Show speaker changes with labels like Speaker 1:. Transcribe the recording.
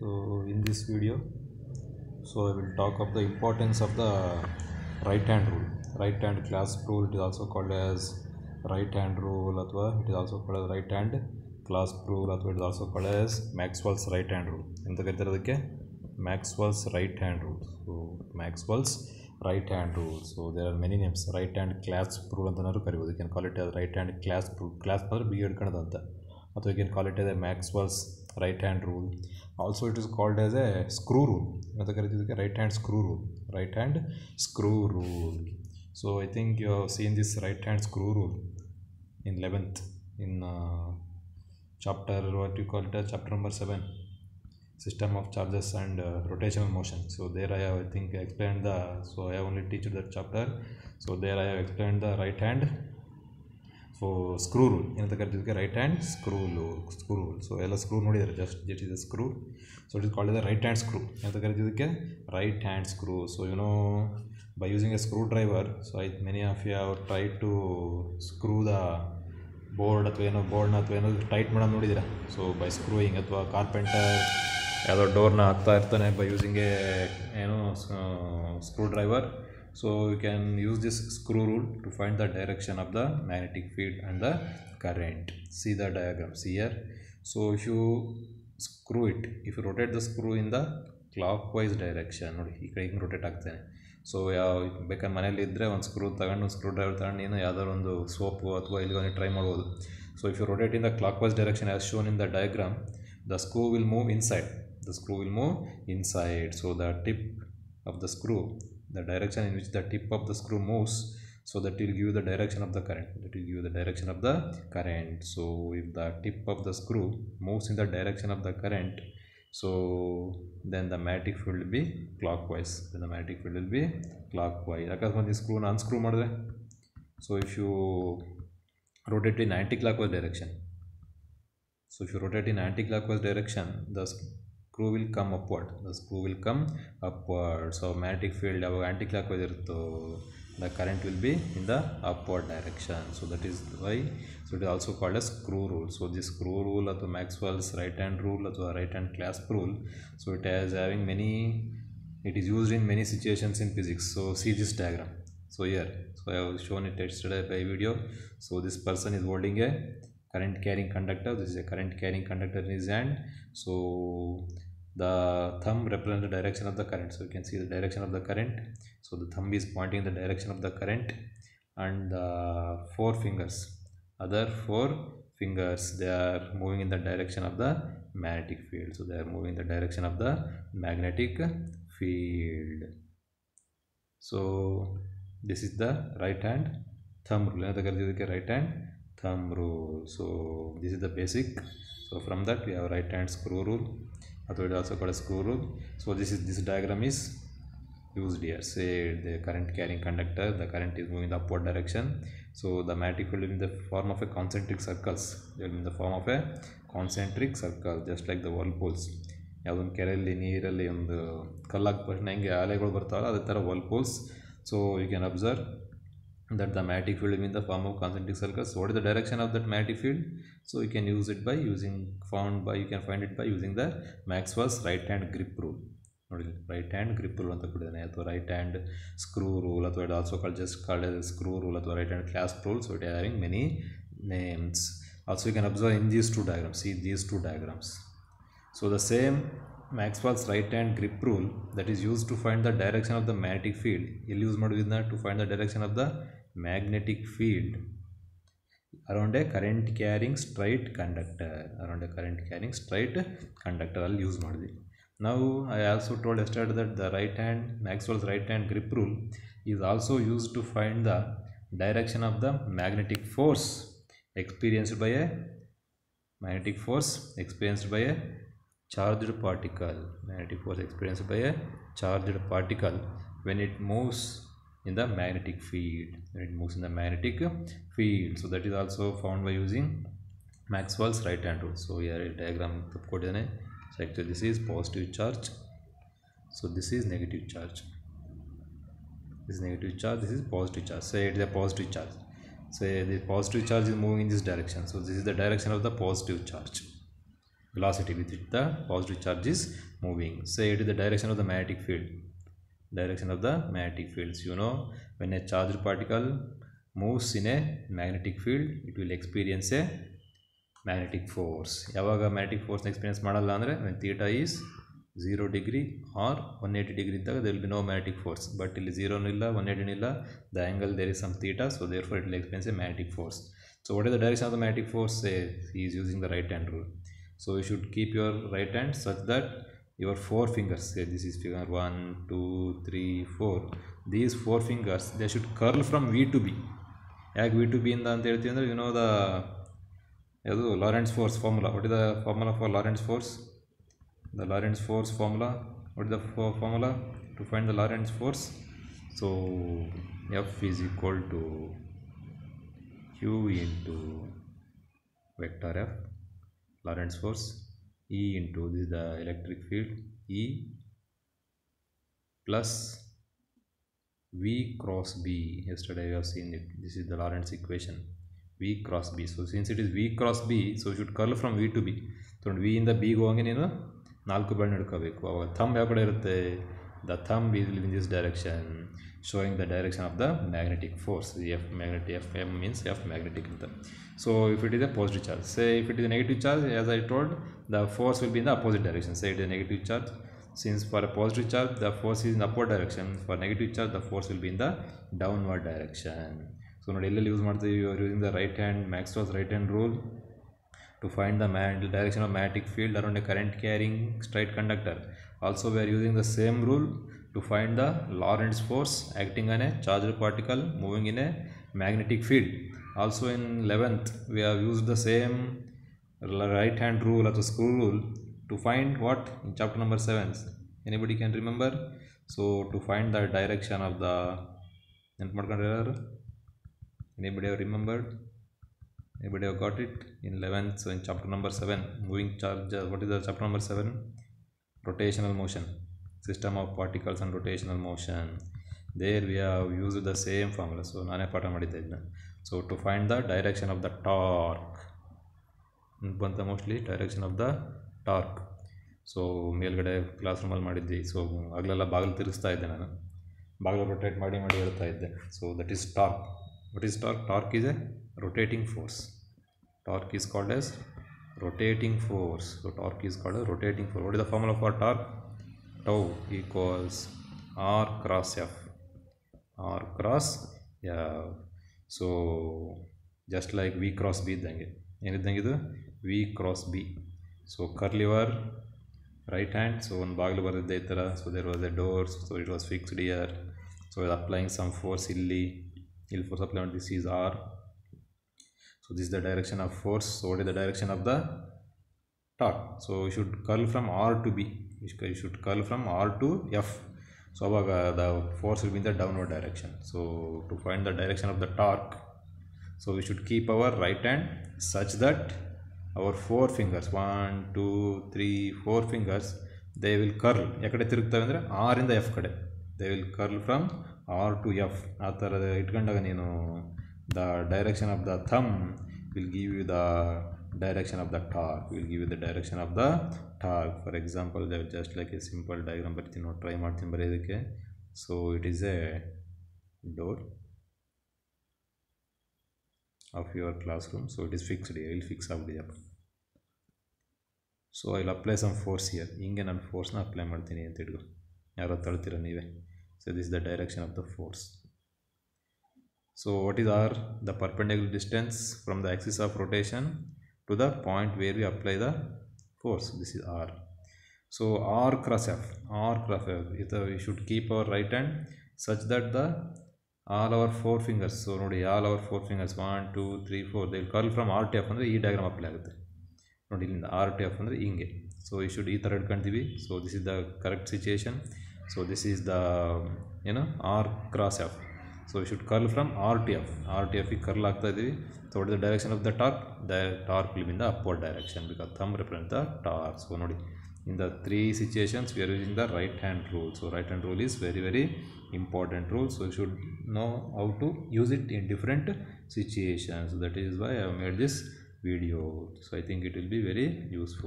Speaker 1: so in this video so i will talk of the importance of the right hand rule right hand Class rule it is also called as right hand rule athwa it is also called as right hand Class rule athwa it is also called as maxwell's right hand rule ಎಂತ ಕರೀತಾರೆ adakke maxwell's right hand rule so maxwell's right hand rule so there are many names right hand Class rule antanaru karibodu you can call it as right hand clasp rule clasp ಅಂದ್ರೆ b edkanadanta athwa you can call it as maxwell's right hand rule also it is called as a screw right hand screw right hand screw rule so i think you have seen this right hand screw rule in 11th in chapter what you call it chapter number seven system of charges and rotational motion so there i have i think explained the so i have only teach that chapter so there i have explained the right hand screw rule ಏನಂತ ಕರಿತಿದ್ದಕ್ಕೆ right hand ಸ್ಕ್ರೂಲು screw rule so ಎಲ್ಲ screw ನೋಡಿದ್ದಾರೆ just just is screw so it is called the right hand screw ಏನಂತ ಕರಿತಿದ್ದಕ್ಕೆ right hand screw so you know by using a screw driver so I many of you our try to screw the board ಅಥವಾ ಏನೋ ಬೋರ್ಡ್ನ ಅಥವಾ ಏನೋ tight ಮಾಡೋದು ನೋಡಿದಿರ so by screwing ಅಥವಾ ಕಾರ್ಪೆಂಟರ್ ಯಾವುದೋ ಡೋರ್ನ ಹಾಕ್ತಾ ಇರ್ತಾನೆ ಬೈ ಯೂಸಿಂಗ್ ಏನೋ screw driver so So you can use this screw rule to find the direction of the magnetic field and the current. See the diagrams here. So if you screw it, if rotate the screw in the clockwise direction ನೋಡಿ ಈ ಕಡೆ ಹಿಂಗೆ rotate ಆಗ್ತೇನೆ so ಯಾವ ಬೇಕಾದ್ರೆ ಮನೇಲಿ ಇದ್ದರೆ ಒಂದು screw ತಗೊಂಡು ಒಂದು ಸ್ಕ್ರೂ ಡ್ರೈವರ್ ತಗೊಂಡು ನೀನು ಯಾವುದಾದ್ರು ಒಂದು ಸೋಪು ಅಥವಾ ಇಲ್ಲಿ ಟ್ರೈ ಮಾಡ್ಬೋದು so if you rotate in the wise direction as shown in the diagram the screw will move inside the screw will move inside so the tip of the screw the direction in which the tip of the screw moves so that will give the direction of the current that will give the direction of the current so if the tip of the screw moves in the direction of the current so then the magnetic field will be clockwise then the magnetic field will be clockwise ಅಕಸ್ಮಾತ್ ಈ screw, unscrew, ಮಾಡಿದ್ರೆ So if you rotate in anti-clockwise direction so if you rotate in anti-clockwise direction the screw will come upward the screw will come upward so magnetic field anticlockwise the current will in the upward direction so that is why so it also call a screw rule so this screw rule अथवा Maxwell right hand rule अथवा right hand class rule so it has having many it is use in many situation in physics so see this diagram so year so I've shown it add by video so this person is holding a current carrying conductor this is a current carrying conductor in his hand so the thumb represents the direction of the current so you can see the direction of the current so the thumb is pointing the direction of the current and the four fingers other four fingers they are moving in the direction of the magnetic field so they are moving the direction of the magnetic field so this is the right hand thumb rule the right hand thumb rule so this is the basic so from that we have right hand screw rule Although it also called a screw loop. So this is this diagram is used here. Say the current carrying conductor, the current is moving in the upward direction. So the magnetic field will be in the form of a concentric circles. will be in the form of a concentric circle just like the whirlpools ಯಾವುದೊಂದು ಕೆರೆಯಲ್ಲಿ ನೀರಲ್ಲಿ ಒಂದು ಕಲ್ಲಾಗ ತಕ್ಷಣ ಹೆಂಗೆ ಅಲೆಗಳು ಬರ್ತಾವಲ್ಲ ಅದೇ ಥರ ವಲ್ಪೋಲ್ಸ್ so you can observe that the magnetic field in the form of concentric circles what is the direction of that magnetic field so you can use it by using found by you can find it by using the maxwell's right hand grip rule right hand grip rule right hand screw rule it also called just called the screw rule or right hand class rules. so it having many names also you can observe in these two diagrams see these two diagrams so the same maxwell's right hand grip rule that is used to find the direction of the magnetic field you use to find the direction of the magnetic field around a current carrying straight conductor around a current carrying straight conductor i'll use model now i also told yesterday that the right hand maxwell's right hand grip rule is also used to find the direction of the magnetic force experienced by a magnetic force experienced by a charged particle magnetic force experienced by a charged particle when it moves in the magnetic field it moves in the magnetic field so that is also found by using maxwell's right hand rule so here diagram ಕೊಟ್ಟಿದ್ದಾನೆ so actually this is positive charge so this is negative charge this is negative charge this is positive charge so it is a positive charge so the positive charge is moving in this direction so this is the direction of the positive charge velocity with which the positive charge is moving so it is the direction of the magnetic field direction of the magnetic fields you know when a charged particle moves in a magnetic field it will experience a magnetic force ಯಾವಾಗ magnetic force ನ experience ಮಾಡಲ್ಲ ಅಂದ್ರೆ when theta is 0 degree or 180 degree ಇದ್ದಾಗ there will be no magnetic force but ಇಲ್ಲಿ 0 ನೂ ಇಲ್ಲ 180 ನೂ ಇಲ್ಲ the angle there is some theta so therefore it will experience a magnetic force so what is the direction of the magnetic force he is using the right hand rule so you should keep your right hand such that your four fingers this is figure one, two, three, four. these four fingers they should curl from v to b like v to b in the you know the lorentz force formula what is the formula for lorentz force the lorentz force formula what is the formula to find the lorentz force so f is equal to q into vector f lorentz force E into this is the electric field E plus V cross B. Yesterday we have seen it. This is the Lorentz equation. V cross B. So since it is V cross B, so you should curl from V to B. So V in the B going in you ಬೆಳೆ the thumb is in this direction The thumb is this direction. showing the direction of the magnetic force F magnetic F M means F magnetic so if it is a positive charge say if it is a negative charge as I told the force will be in the opposite direction say it is a negative charge since for a positive charge the force is in upward direction for negative charge the force will be in the downward direction so ನೋಡಿ daily use, ಮಾಡ್ತೀವಿ you are using the right hand maxwell's right hand rule to find the direction of magnetic field around a current carrying straight conductor also we are using the same rule to find the Lorentz force acting on a charged particle moving in a magnetic field. Also in 11th, we have used the same right hand rule or the screw rule to find what in chapter number 7. Anybody can remember? So to find the direction of the anybody have remembered? Anybody have got it? In 11th, so in chapter number 7, moving charge, what is the chapter number 7? Rotational motion. System of particles and rotational motion there we are use the same formula so ನಾನೇ ಪಾಠ ಮಾಡಿದ್ದೆ ಇದನ್ನ so to find the direction of the torque ಬಂತ mostly direction of the torque so ಮೇಲುಗಡೆ class ರೂಮಲ್ಲಿ ಮಾಡಿದ್ದೆ so ಆಗಲೆಲ್ಲ ಬಾಗಿಲು ತಿರುಗಿಸ್ತಾ ಇದ್ದೆ ನಾನು ಬಾಗಿಲು ರೊಟೇಟ್ ಮಾಡಿ ಮಾಡಿ ಹೇಳ್ತಾ ಇದ್ದೆ so that is torque what is torque torque is a rotating force torque is called as rotating force so torque is called rotating force what is the formula for torque tau equals r cross f r cross f so just like v cross b denge yen ಏನಿದ್ದಂಗೆ idu v cross b so curly var right hand so ಒಂದು ಬಾಗಿಲು ಬರೆದಿದ್ದೆ itara so there was a door so it was fixed here so it applying some force illi il force apply this is r so this is the direction of force so what is the direction of the torque so we should curl from r to b you should curl from R to F so ಅವಾಗ the force will be the downward direction so to find the direction of the torque so we should keep our right hand such that our four fingers one two three four fingers they will curl ಎಕಡೆ ತಿರುಗ್ತವೆ ಅಂದರೆ R ಇಂದ F ಕಡೆ they will curl from R to F ಆ ಥರದ ಇಟ್ಕೊಂಡಾಗ ನೀನು the direction of the thumb will give you the direction of the torque will give you the direction of the tag for example just like like simple simple diagram ಬರ್ತೀನಿ ನೋಡಿ try ಮಾಡ್ತೀನಿ ಬರೆಯೋದಕ್ಕೆ so it is a door of your classroom so it is fixed ಇಲ್ಲಿ fix ಆಗಿದೆಯಪ್ಪ so ಇಲ್ಲಿ apply some force here ಹಿಂಗೆ ನಾನು ಫೋರ್ಸ್ನ apply ಮಾಡ್ತೀನಿ ಅಂತ ಹಿಡ್ಗು ಯಾರೋ ತಳ್ತೀರ ನೀವೇ so this the direction of the force so what is R the perpendicular distance from the axis of rotation to the point where we apply the course this is r so r cross f r cross f if uh, we should keep our right hand such that the all our four fingers so nodi all our four fingers one, two, three, four. they will curl from r to f andre diagram apply agutte nodi ilinda r to f andre inge so we should ee tar edkantivi so this is the correct situation so this is the you know r cross f so we should curl from R to F R to ಎಫಿಗೆ curl ಆಗ್ತಾ ಇದ್ದೀವಿ ತೊಗೊಟ್ the direction of the torque the torque ವಿಲಿಂದ upward direction because thumb represent the torque so ನೋಡಿ in the three situations we are using the right hand rule so right hand rule is very very important rule so you should know how to use it in different situations that is why I made this video so I think it will be very useful